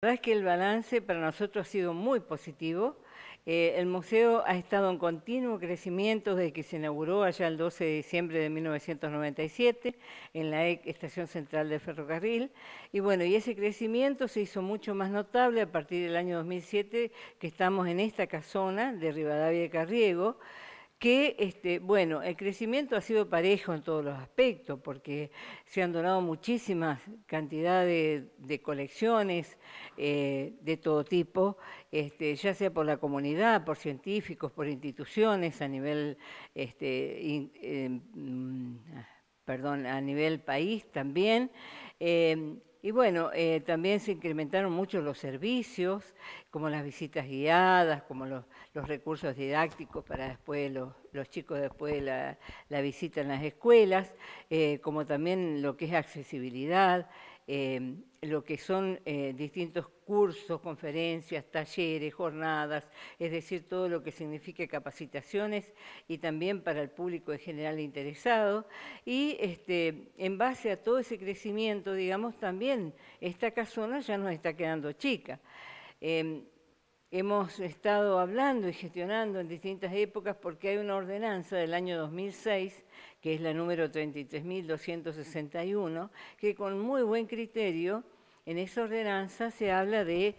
La verdad es que el balance para nosotros ha sido muy positivo. Eh, el museo ha estado en continuo crecimiento desde que se inauguró allá el 12 de diciembre de 1997 en la e, Estación Central de Ferrocarril. Y bueno, y ese crecimiento se hizo mucho más notable a partir del año 2007 que estamos en esta casona de Rivadavia de Carriego que, este, bueno, el crecimiento ha sido parejo en todos los aspectos, porque se han donado muchísimas cantidades de, colecciones eh, de todo tipo, este, ya sea por la comunidad, por científicos, por instituciones a nivel, este, eh, mm, ah, perdón, a nivel país también. Eh, y bueno, eh, también se incrementaron mucho los servicios, como las visitas guiadas, como los, recursos didácticos para después los, chicos después de la, la, visita en las escuelas, eh, como también lo que es accesibilidad, Em, lo que son eh, distintos cursos, conferencias, talleres, jornadas, es decir, todo lo que signifique capacitaciones y también para el público en general interesado. Y este, en base a todo ese crecimiento, digamos, también esta casona ya nos está quedando chica. Em, hemos estado hablando y gestionando en distintas épocas porque hay una ordenanza del año 2006, que es la número 33.261, que con muy buen criterio en esa ordenanza se habla de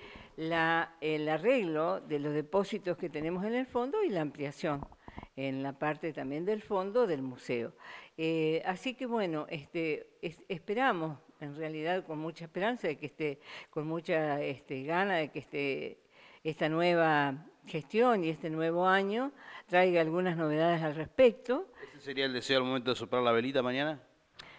el arreglo de los depósitos que tenemos en el fondo y la ampliación en la parte también del fondo del museo. Eh, así que bueno, este, esperamos en realidad con mucha esperanza de que esté, con mucha este, gana de que esté esta nueva gestión y este nuevo año traiga algunas novedades al respecto. ¿Ese sería el deseo al momento de soplar la velita mañana?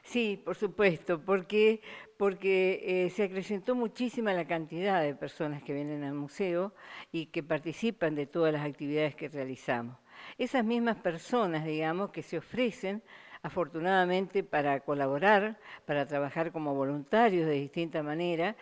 Sí, por supuesto, porque, porque eh, se acrecentó muchísima la cantidad de personas que vienen al museo y que participan de todas las actividades que realizamos. Esas mismas personas, digamos, que se ofrecen afortunadamente para colaborar, para trabajar como voluntarios de distinta manera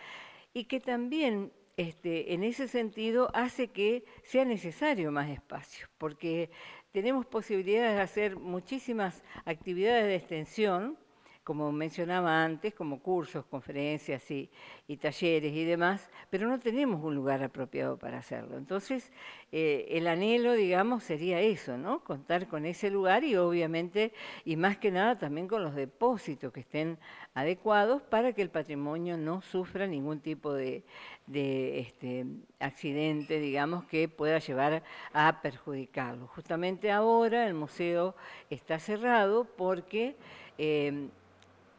y que también este, en ese sentido hace que sea necesario más espacio, porque tenemos posibilidades de hacer muchísimas actividades de extensión, como mencionaba antes, como cursos, conferencias y, y talleres y demás, pero no tenemos un lugar apropiado para hacerlo. Entonces, eh, el anhelo, digamos, sería eso, ¿no? Contar con ese lugar y obviamente, y más que nada también con los depósitos que estén adecuados para que el patrimonio no sufra ningún tipo de, este, accidente, digamos, que pueda llevar a perjudicarlo. Justamente ahora el museo está cerrado porque... Em,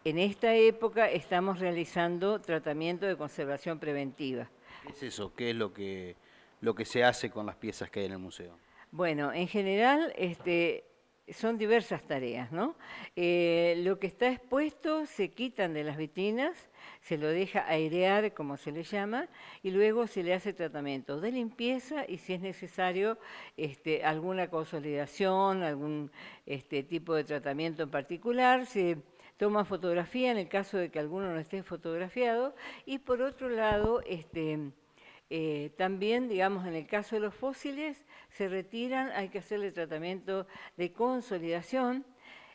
en esta época estamos realizando tratamiento de conservación preventiva. es eso? ¿Qué es lo que lo que se hace con las piezas que hay en el museo? Bueno, en general este, son diversas tareas, ¿no? Eh, lo que está expuesto se quitan de las vitrinas, se lo deja airear, como se le llama, y luego se le hace tratamiento de limpieza y si es necesario este, alguna consolidación, algún este, tipo de tratamiento en particular, se toma fotografía en el caso de que alguno no esté fotografiado y por otro lado, este, eh, también, digamos, en el caso de los fósiles, se retiran, hay que hacerle tratamiento de consolidación.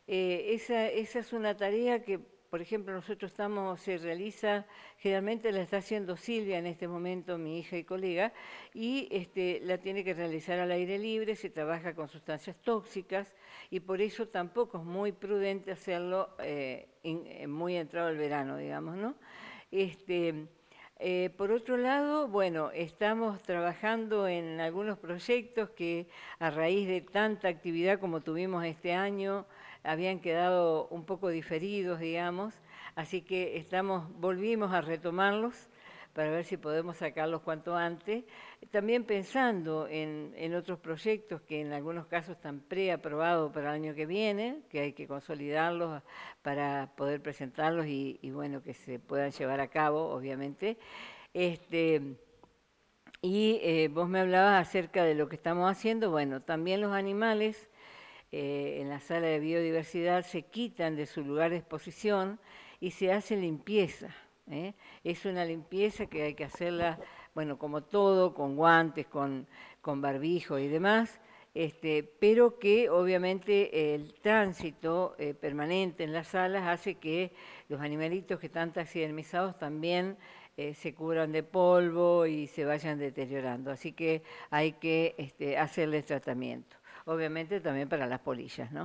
Eh, esa, es una tarea que, por ejemplo, nosotros estamos, se realiza, generalmente la está haciendo Silvia en este momento, mi hija y colega, y este, la tiene que realizar al aire libre, se trabaja con sustancias tóxicas, y por eso tampoco es muy prudente hacerlo eh, muy entrado el verano, digamos, ¿no? Este, eh, por otro lado, bueno, estamos trabajando en algunos proyectos que a raíz de tanta actividad como tuvimos este año, habían quedado un poco diferidos, digamos, así que estamos, volvimos a retomarlos para ver si podemos sacarlos cuanto antes. También pensando en, otros proyectos que en algunos casos están preaprobados para el año que viene, que hay que consolidarlos para poder presentarlos y, bueno, que se puedan llevar a cabo, obviamente. Este, y eh, vos me hablabas acerca de lo que estamos haciendo. Bueno, también los animales eh, en la sala de biodiversidad se quitan de su lugar de exposición y se hace limpieza ¿eh? Es una limpieza que hay que hacerla, bueno, como todo, con guantes, con, con barbijo y demás, este, pero que obviamente el tránsito eh, permanente en las salas hace que los animalitos que están taxidermizados también eh, se cubran de polvo y se vayan deteriorando. Así que hay que este, hacerles tratamiento. Obviamente también para las polillas, ¿no?